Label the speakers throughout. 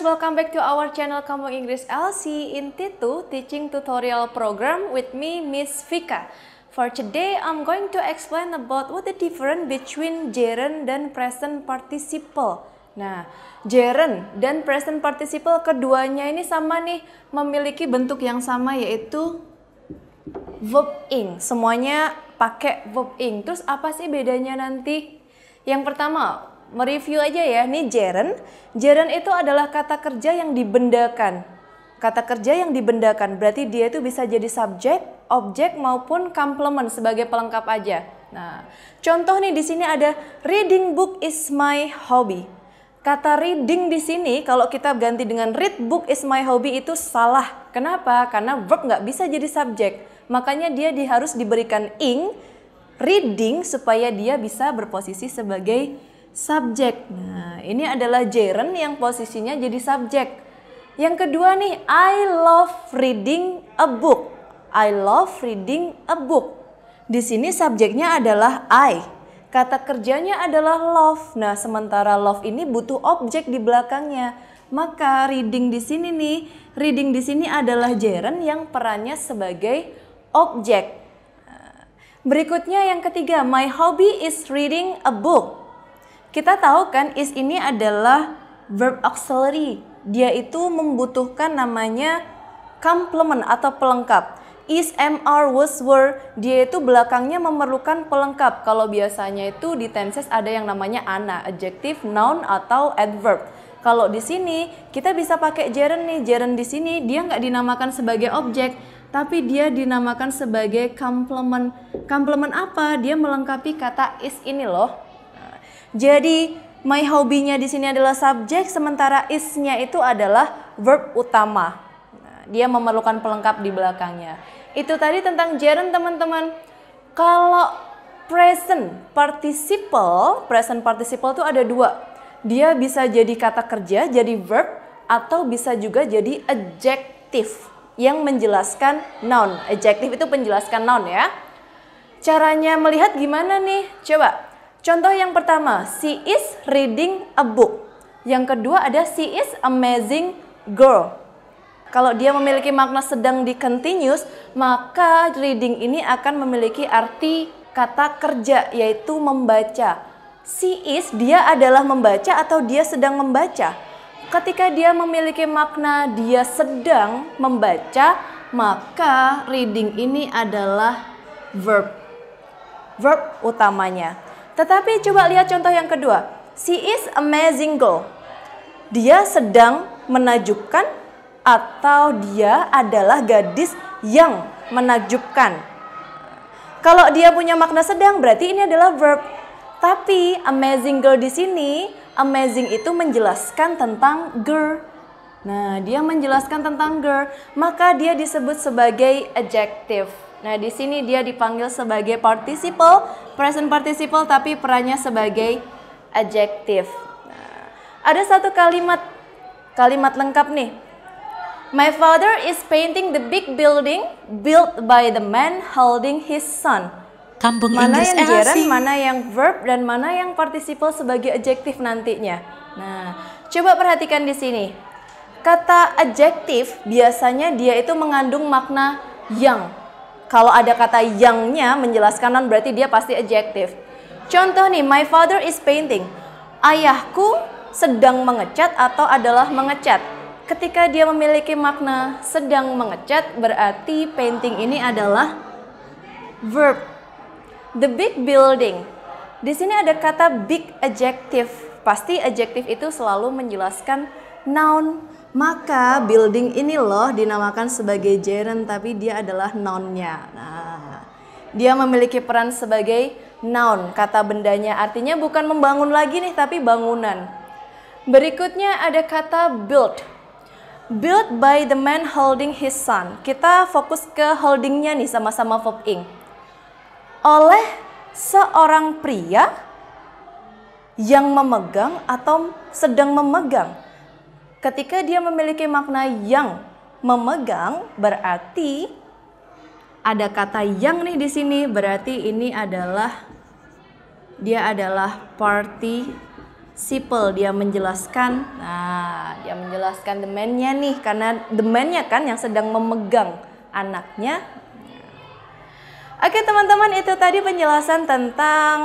Speaker 1: welcome back to our channel Kampung Inggris LC in T2 Teaching Tutorial Program with me, Miss Vika. For today, I'm going to explain about what the difference between gerund dan present participle. Nah, gerund dan present participle keduanya ini sama nih, memiliki bentuk yang sama yaitu verb ing. Semuanya pakai verb ing. Terus apa sih bedanya nanti? Yang pertama, mereview aja ya. Nih jaren jaren itu adalah kata kerja yang dibendakan. Kata kerja yang dibendakan berarti dia itu bisa jadi subjek, objek maupun complement sebagai pelengkap aja. Nah, contoh nih di sini ada reading book is my hobby. Kata reading di sini kalau kita ganti dengan read book is my hobby itu salah. Kenapa? Karena verb nggak bisa jadi subjek. Makanya dia harus diberikan ing reading supaya dia bisa berposisi sebagai subjek. Nah, ini adalah gerund yang posisinya jadi subjek. Yang kedua nih, I love reading a book. I love reading a book. Di sini subjeknya adalah I. Kata kerjanya adalah love. Nah, sementara love ini butuh objek di belakangnya. Maka reading di sini nih, reading di sini adalah gerund yang perannya sebagai objek. Nah, berikutnya yang ketiga, my hobby is reading a book. Kita tahu kan is ini adalah verb auxiliary. Dia itu membutuhkan namanya complement atau pelengkap. Is, am, are, was, were, dia itu belakangnya memerlukan pelengkap. Kalau biasanya itu di tenses ada yang namanya ana, adjective, noun, atau adverb. Kalau di sini kita bisa pakai gerund nih. Gerund di sini dia nggak dinamakan sebagai objek, tapi dia dinamakan sebagai complement. Complement apa? Dia melengkapi kata is ini loh. Jadi my hobinya di sini adalah subjek sementara isnya itu adalah verb utama. Nah, dia memerlukan pelengkap di belakangnya. Itu tadi tentang gerund teman-teman. Kalau present participle, present participle itu ada dua. Dia bisa jadi kata kerja, jadi verb, atau bisa juga jadi adjective yang menjelaskan noun. Adjective itu penjelaskan noun ya. Caranya melihat gimana nih? Coba Contoh yang pertama, she is reading a book. Yang kedua ada she is amazing girl. Kalau dia memiliki makna sedang di continuous, maka reading ini akan memiliki arti kata kerja yaitu membaca. She is dia adalah membaca atau dia sedang membaca. Ketika dia memiliki makna dia sedang membaca, maka reading ini adalah verb. Verb utamanya. Tetapi coba lihat contoh yang kedua. She is amazing girl. Dia sedang menajubkan atau dia adalah gadis yang menajubkan. Kalau dia punya makna sedang berarti ini adalah verb. Tapi amazing girl di sini, amazing itu menjelaskan tentang girl. Nah, dia menjelaskan tentang girl, maka dia disebut sebagai adjective. Nah, di sini dia dipanggil sebagai participle present participle tapi perannya sebagai adjektif. Nah, ada satu kalimat kalimat lengkap nih. My father is painting the big building built by the man holding his son. Kampung mana Inggris yang jaran, eh, mana yang verb dan mana yang participle sebagai adjektif nantinya. Nah, coba perhatikan di sini. Kata adjektif biasanya dia itu mengandung makna yang kalau ada kata yangnya menjelaskan non berarti dia pasti adjective. Contoh nih, my father is painting. Ayahku sedang mengecat atau adalah mengecat. Ketika dia memiliki makna sedang mengecat berarti painting ini adalah verb. The big building. Di sini ada kata big adjective. Pasti adjective itu selalu menjelaskan noun maka building ini loh dinamakan sebagai gerund tapi dia adalah nounnya. Nah, dia memiliki peran sebagai noun, kata bendanya. Artinya bukan membangun lagi nih tapi bangunan. Berikutnya ada kata build. Built by the man holding his son. Kita fokus ke holdingnya nih sama-sama verb ing. Oleh seorang pria yang memegang atau sedang memegang Ketika dia memiliki makna yang memegang berarti ada kata yang nih di sini berarti ini adalah dia adalah party Sipel dia menjelaskan, nah dia menjelaskan demennya nih karena demennya kan yang sedang memegang anaknya. Oke teman-teman itu tadi penjelasan tentang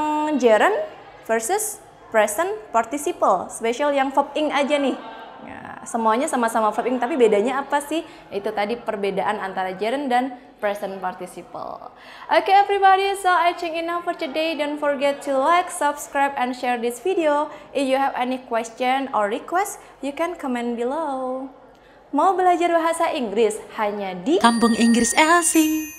Speaker 1: gerund versus present participle, special yang verb ing aja nih. Ya, semuanya sama-sama ing, tapi bedanya apa sih? Itu tadi perbedaan antara gerund dan present participle. Okay everybody, so I think enough for today. Don't forget to like, subscribe and share this video. If you have any question or request, you can comment below. Mau belajar bahasa Inggris hanya di Kampung Inggris Elsie.